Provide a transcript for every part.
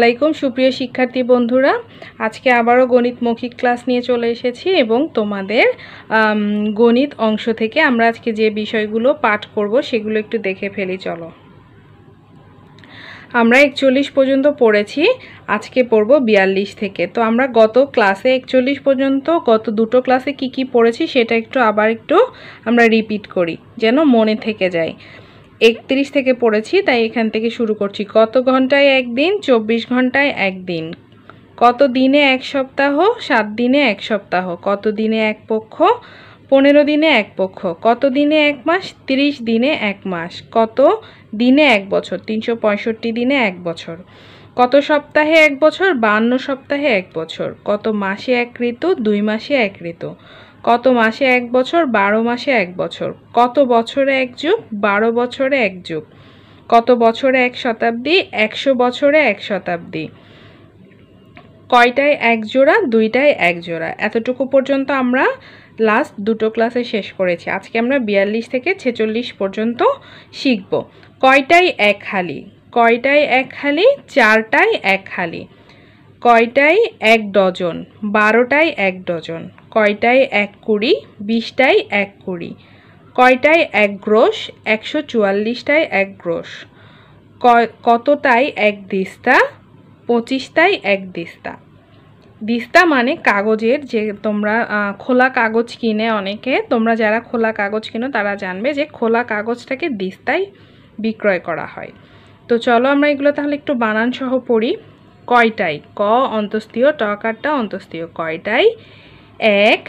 আলাইকুম সুপ্রিয় শিক্ষার্থী বন্ধুরা আজকে আবারও গণিত মৌখিক ক্লাস নিয়ে চলে এসেছি এবং তোমাদের গণিত অংশ থেকে আমরা আজকে যে বিষয়গুলো পাঠ করব সেগুলো একটু দেখে ফেলি চলো আমরা একচল্লিশ পর্যন্ত পড়েছি আজকে পড়ব বিয়াল্লিশ থেকে তো আমরা গত ক্লাসে একচল্লিশ পর্যন্ত গত দুটো ক্লাসে কি কি পড়েছি সেটা একটু আবার একটু আমরা রিপিট করি যেন মনে থেকে যায় একত্রিশ থেকে পড়েছি তাই এখান থেকে শুরু করছি কত ঘন্টায় একদিন চব্বিশ ঘন্টায় একদিন কত দিনে এক সপ্তাহ সাত দিনে এক সপ্তাহ কত দিনে এক পক্ষ পনেরো দিনে এক পক্ষ কত দিনে এক মাস ৩০ দিনে এক মাস কত দিনে এক বছর তিনশো দিনে এক বছর কত সপ্তাহে এক বছর বান্ন সপ্তাহে এক বছর কত মাসে এক ঋতু দুই মাসে এক ঋতু কত মাসে এক বছর বারো মাসে এক বছর কত বছরে এক যুগ বারো বছরে এক যুগ কত বছরে এক শতাব্দী একশো বছরে এক শতাব্দী কয়টায় এক জোড়া দুইটায় এক জোড়া এতটুকু পর্যন্ত আমরা লাস্ট দুটো ক্লাসে শেষ করেছি আজকে আমরা বিয়াল্লিশ থেকে ছেচল্লিশ পর্যন্ত শিখব কয়টায় এক হালি কয়টায় এক হালি চারটায় এক হালি কয়টায় এক ডজন বারোটায় এক ডজন কয়টায় এক কুড়ি বিশটায় এক কুড়ি কয়টায় এক গ্রোশ একশো চুয়াল্লিশটায় এক গ্রোশ কতটায় এক দিস্তা পঁচিশটায় এক দিস্তা দিস্তা মানে কাগজের যে তোমরা খোলা কাগজ কিনে অনেকে তোমরা যারা খোলা কাগজ কিনো তারা জানবে যে খোলা কাগজটাকে দিস্তায় বিক্রয় করা হয় তো চলো আমরা এগুলো তাহলে একটু বানানসহ পড়ি কয়টাই ক অন্তস্থীয় টকারটা অন্তস্থীয় কয়টাই এক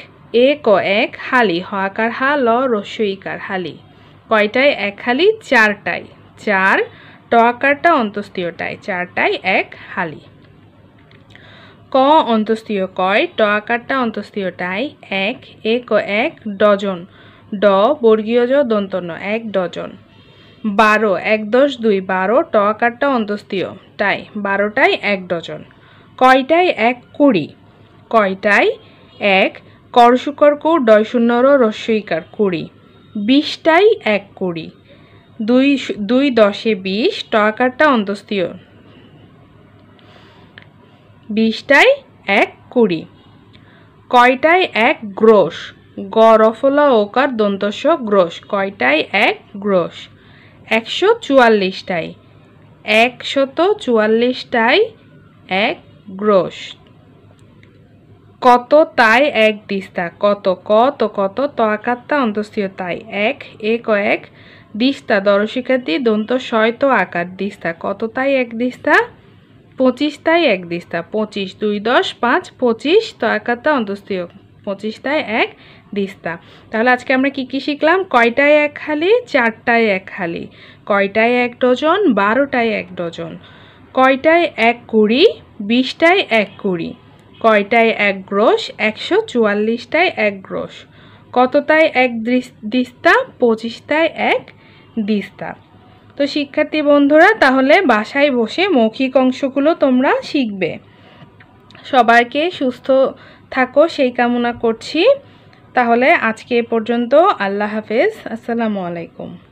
এ ক এক হালি আকার হা ল রস্যইকার হালি কয়টায় এক হালি চারটাই চার ট আকারটা অন্তস্থীয়টায় চারটায় এক হালি ক অন্তস্থীয় কয় ট আকারটা অন্তস্থীয়টায় এক এ ক এক ডজন ড বর্গীয় জ দন্তন্য এক ডজন বারো এক দশ দুই বারো ট আকারটা অন্তস্থীয় টাই বারোটায় এক ডজন কয়টায় এক কুড়ি কয়টায় এক করসুকর কৌ ডয়শূন্যর রস্যইকার কুড়ি বিশটাই এক কুড়ি দুই দুই দশে বিশ টকারটা অন্তস্থীয় বিশটায় এক কুড়ি কয়টায় এক গ্রোস গ রফলা ওকার দন্তস্য গ্রোস কয়টায় এক গ্রোস একশো চুয়াল্লিশটায় একশত চুয়াল্লিশটায় এক গ্রোস কত তাই এক দিস্তা কত কত কত তয়াকাত্তা অন্তস্থীয় তাই এক এ কয়েক দিস্তা শিক্ষার্থী দন্ত শয় তো আকার দিস্তা কত তাই এক দিস্তা পঁচিশ তাই এক দিস্তা পঁচিশ দুই দশ পাঁচ পঁচিশ তয়াকাত্তা অন্তস্থীয় পঁচিশ তাই এক দিস্তা তাহলে আজকে আমরা কি কি শিখলাম কয়টায় এক হালি চারটায় এক হালি কয়টায় এক ডজন বারোটায় এক ডজন কয়টায় এক কুড়ি বিশটায় এক কুড়ি কয়টায় এক গ্রোস একশো চুয়াল্লিশটায় এক গ্রোস কতটায় এক দিস্তা পঁচিশটায় এক দিস্তা তো শিক্ষার্থী বন্ধুরা তাহলে বাসায় বসে মৌখিক অংশগুলো তোমরা শিখবে সবাইকে সুস্থ থাকো সেই কামনা করছি তাহলে আজকে এ পর্যন্ত আল্লাহ হাফেজ আসসালামু আলাইকুম